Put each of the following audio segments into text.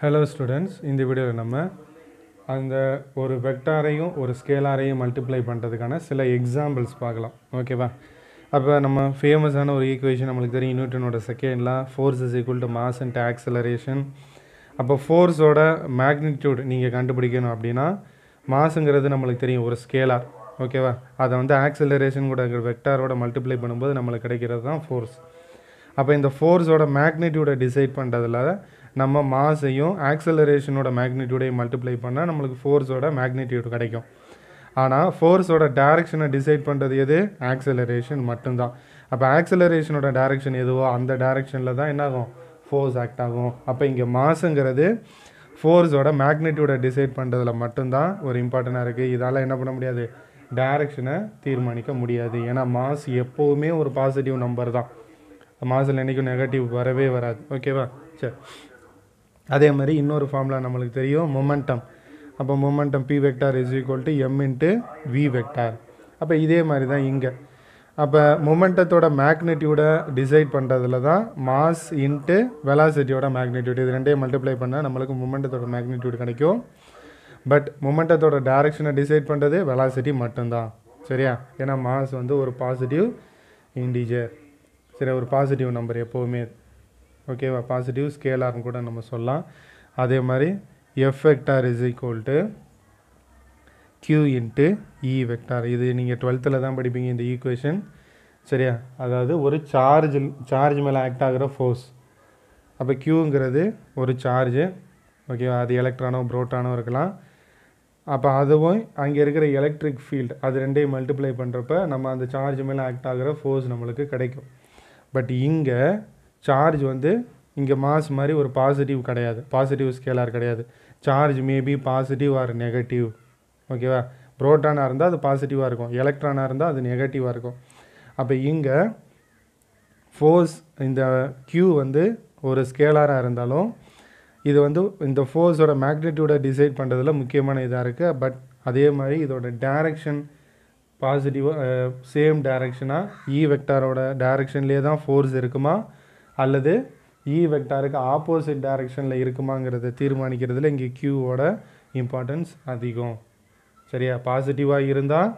hello students இந்த வீடியோவில் நம்ம அந்த ஒரு வெக்டாரையும் ஒரு ஸ்கேலாரையும் மல்டிப்ளை பண்ணுறதுக்கான சில எக்ஸாம்பிள்ஸ் பார்க்கலாம் ஓகேவா அப்போ நம்ம ஃபேமஸான ஒரு ஈக்குவேஷன் நம்மளுக்கு தெரியும் நியூட்டனோட செகண்ட்லாம் force is equal to mass and acceleration அப்போ ஃபோர்ஸோட மேக்னிடியூட் நீங்கள் கண்டுபிடிக்கணும் அப்படின்னா மாஸுங்கிறது நம்மளுக்கு தெரியும் ஒரு ஸ்கேலார் ஓகேவா அதை வந்து ஆக்சலரேஷன் கூட இருக்கிற வெக்டாரோட மல்டிப்ளை பண்ணும்போது நம்மளுக்கு கிடைக்கிறது தான் ஃபோர்ஸ் அப்போ இந்த ஃபோர்ஸோட மேக்னிடியூடை டிசைட் பண்ணுறதுல நம்ம மாஸையும் ஆக்சலரேஷனோட மேக்னிடியூடையும் மல்டிப்ளை பண்ணால் நம்மளுக்கு ஃபோர்ஸோட மேக்னிடியூட் கிடைக்கும் ஆனால் ஃபோர்ஸோட டேரெக்ஷனை டிசைட் பண்ணுறது எது ஆக்சலரேஷன் மட்டும்தான் அப்போ ஆக்சலரேஷனோட டேரெக்ஷன் எதுவோ அந்த டேரெக்ஷனில் தான் என்னாகும் ஃபோர்ஸ் ஆக்ட் ஆகும் அப்போ இங்கே மாஸுங்கிறது ஃபோர்ஸோட மேக்னிடியூடை டிசைட் பண்ணுறதுல மட்டும்தான் ஒரு இம்பார்ட்டண்ட்டாக இருக்குது இதால் என்ன பண்ண முடியாது டேரெக்ஷனை தீர்மானிக்க முடியாது ஏன்னா மாஸ் எப்போவுமே ஒரு பாசிட்டிவ் நம்பர் தான் மாசில் என்றைக்கும் நெகட்டிவ் வரவே வராது ஓகேவா சரி அதே மாதிரி இன்னொரு ஃபார்முலா நம்மளுக்கு தெரியும் மொமெண்டம் அப்போ momentum P vector is equal to M into V vector அப்போ இதே மாதிரி தான் இங்கே அப்போ மொமெண்டத்தோட மேக்னெட்டியூடை டிசைட் பண்ணுறதுல தான் மாஸ் இன்ட்டு வெலாசிட்டியோட மேக்னெட்டியூட் இது ரெண்டையும் மல்டிப்ளை பண்ணால் நம்மளுக்கு மொமெண்டத்தோட மேக்னெட்டியூட் கிடைக்கும் பட் மொமெண்டத்தோட டேரெக்ஷனை டிசைட் பண்ணுறது வெலாசிட்டி மட்டும்தான் சரியா ஏன்னா மாஸ் வந்து ஒரு பாசிட்டிவ் இன்டிஜர் சரி ஒரு பாசிட்டிவ் நம்பர் எப்போவுமே ஓகேவா பாசிட்டிவ் ஸ்கேலார்னு கூட நம்ம சொல்லலாம் அதே மாதிரி F vector is equal to Q into E vector இது நீங்கள் டுவெல்த்தில் தான் படிப்பீங்க இந்த ஈக்குவேஷன் சரியா அதாவது ஒரு சார்ஜ் சார்ஜ் மேலே ஆக்ட் ஆகிற ஃபோர்ஸ் அப்போ கியூங்கிறது ஒரு சார்ஜு ஓகேவா அது எலக்ட்ரானோ ப்ரோட்டானோ இருக்கலாம் அப்போ அதுவும் அங்கே இருக்கிற எலக்ட்ரிக் ஃபீல்டு அது ரெண்டையும் மல்டிப்ளை பண்ணுறப்ப நம்ம அந்த சார்ஜ் மேலே ஆக்ட் ஆகிற ஃபோர்ஸ் நம்மளுக்கு கிடைக்கும் பட் இங்கே சார்ஜ் வந்து இங்கே மாஸ் மாதிரி ஒரு பாசிட்டிவ் கிடையாது பாசிட்டிவ் ஸ்கேலார் கிடையாது charge maybe positive or negative ஓகேவா ப்ரோட்டானாக இருந்தால் அது பாசிட்டிவாக இருக்கும் எலக்ட்ரானாக இருந்தால் அது நெகட்டிவாக இருக்கும் அப்போ இங்கே ஃபோர்ஸ் இந்த க்யூ வந்து ஒரு ஸ்கேலாராக இருந்தாலும் இது வந்து இந்த ஃபோர்ஸோட மேக்னெட்யூடை டிசைட் பண்ணுறதுல முக்கியமான இதாக இருக்குது பட் அதே மாதிரி இதோட டேரெக்ஷன் பாசிட்டிவாக சேம் டேரெக்ஷனாக இ வெக்டாரோட டேரெக்ஷன்லேயே தான் ஃபோர்ஸ் இருக்குமா அல்லது இ e வெக்டாருக்கு ஆப்போசிட் டைரக்ஷனில் இருக்குமாங்கிறத தீர்மானிக்கிறதுல இங்கே கியூவோட இம்பார்ட்டன்ஸ் அதிகம் சரியா பாசிட்டிவாக இருந்தால்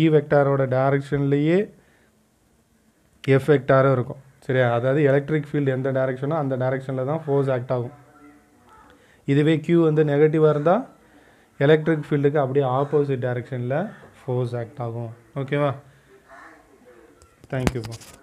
இ வெக்டாரோட டைரக்ஷன்லேயே எஃப் வெக்டாரும் இருக்கும் சரியா அதாவது எலக்ட்ரிக் ஃபீல்டு எந்த டைரக்ஷனோ அந்த டைரக்ஷனில் தான் ஃபோர்ஸ் ஆக்ட் ஆகும் இதுவே கியூ வந்து நெகட்டிவாக இருந்தால் எலக்ட்ரிக் ஃபீல்டுக்கு அப்படியே ஆப்போசிட் டைரக்ஷனில் ஃபோர்ஸ் ஆக்ட் ஆகும் ஓகேவா தேங்க்யூப்பா